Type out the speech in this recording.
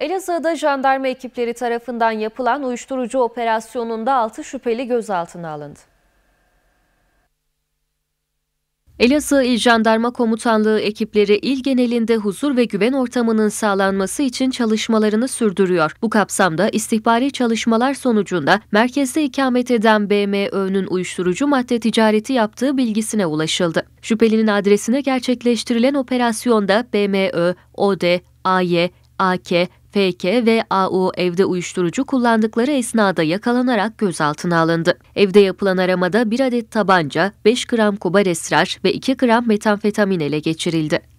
Elazığ'da jandarma ekipleri tarafından yapılan uyuşturucu operasyonunda 6 şüpheli gözaltına alındı. Elazığ İl Jandarma Komutanlığı ekipleri il genelinde huzur ve güven ortamının sağlanması için çalışmalarını sürdürüyor. Bu kapsamda istihbari çalışmalar sonucunda merkezde ikamet eden BMÖ'nün uyuşturucu madde ticareti yaptığı bilgisine ulaşıldı. Şüphelinin adresine gerçekleştirilen operasyonda BMÖ, OD, AY, AK, PK ve AU evde uyuşturucu kullandıkları esnada yakalanarak gözaltına alındı. Evde yapılan aramada bir adet tabanca, 5 gram kubar esrar ve 2 gram metamfetamin ele geçirildi.